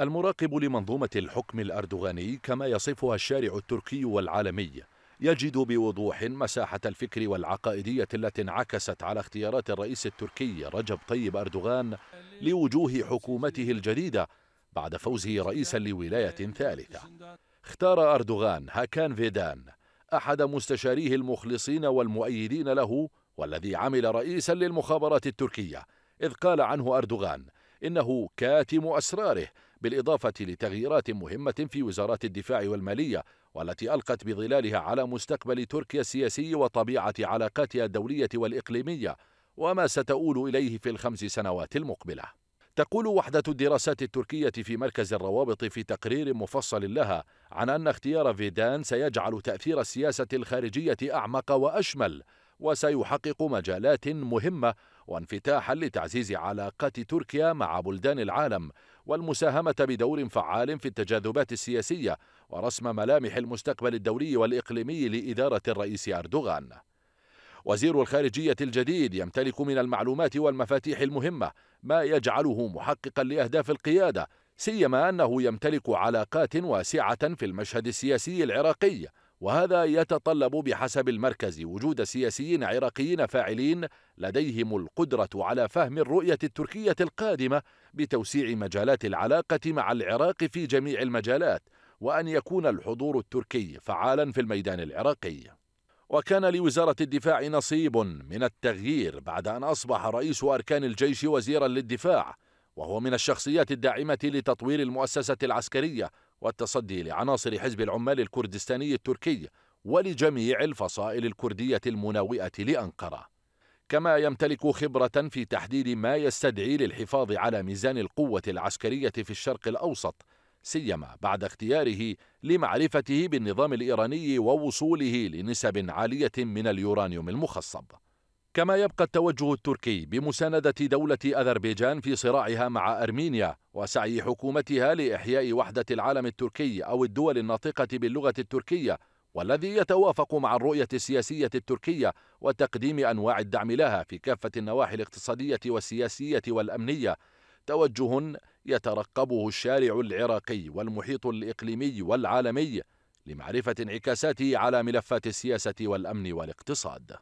المراقب لمنظومة الحكم الأردوغاني كما يصفها الشارع التركي والعالمي يجد بوضوح مساحة الفكر والعقائدية التي انعكست على اختيارات الرئيس التركي رجب طيب أردوغان لوجوه حكومته الجديدة بعد فوزه رئيسا لولاية ثالثة اختار أردوغان هاكان فيدان أحد مستشاريه المخلصين والمؤيدين له والذي عمل رئيسا للمخابرات التركية إذ قال عنه أردوغان إنه كاتم أسراره بالإضافة لتغييرات مهمة في وزارات الدفاع والمالية والتي ألقت بظلالها على مستقبل تركيا السياسي وطبيعة علاقاتها الدولية والإقليمية وما ستؤول إليه في الخمس سنوات المقبلة تقول وحدة الدراسات التركية في مركز الروابط في تقرير مفصل لها عن أن اختيار فيدان سيجعل تأثير السياسة الخارجية أعمق وأشمل وسيحقق مجالات مهمة وانفتاحا لتعزيز علاقات تركيا مع بلدان العالم والمساهمة بدور فعال في التجاذبات السياسية ورسم ملامح المستقبل الدولي والإقليمي لإدارة الرئيس أردوغان وزير الخارجية الجديد يمتلك من المعلومات والمفاتيح المهمة ما يجعله محققا لأهداف القيادة سيما أنه يمتلك علاقات واسعة في المشهد السياسي العراقي وهذا يتطلب بحسب المركز وجود سياسيين عراقيين فاعلين لديهم القدرة على فهم الرؤية التركية القادمة بتوسيع مجالات العلاقة مع العراق في جميع المجالات وأن يكون الحضور التركي فعالا في الميدان العراقي وكان لوزارة الدفاع نصيب من التغيير بعد أن أصبح رئيس أركان الجيش وزيرا للدفاع وهو من الشخصيات الداعمة لتطوير المؤسسة العسكرية والتصدي لعناصر حزب العمال الكردستاني التركي ولجميع الفصائل الكردية المناوئة لأنقرة كما يمتلك خبرة في تحديد ما يستدعي للحفاظ على ميزان القوة العسكرية في الشرق الأوسط سيما بعد اختياره لمعرفته بالنظام الإيراني ووصوله لنسب عالية من اليورانيوم المخصب كما يبقى التوجه التركي بمساندة دولة أذربيجان في صراعها مع أرمينيا وسعي حكومتها لإحياء وحدة العالم التركي أو الدول الناطقة باللغة التركية والذي يتوافق مع الرؤية السياسية التركية وتقديم أنواع الدعم لها في كافة النواحي الاقتصادية والسياسية والأمنية توجه يترقبه الشارع العراقي والمحيط الإقليمي والعالمي لمعرفة انعكاساته على ملفات السياسة والأمن والاقتصاد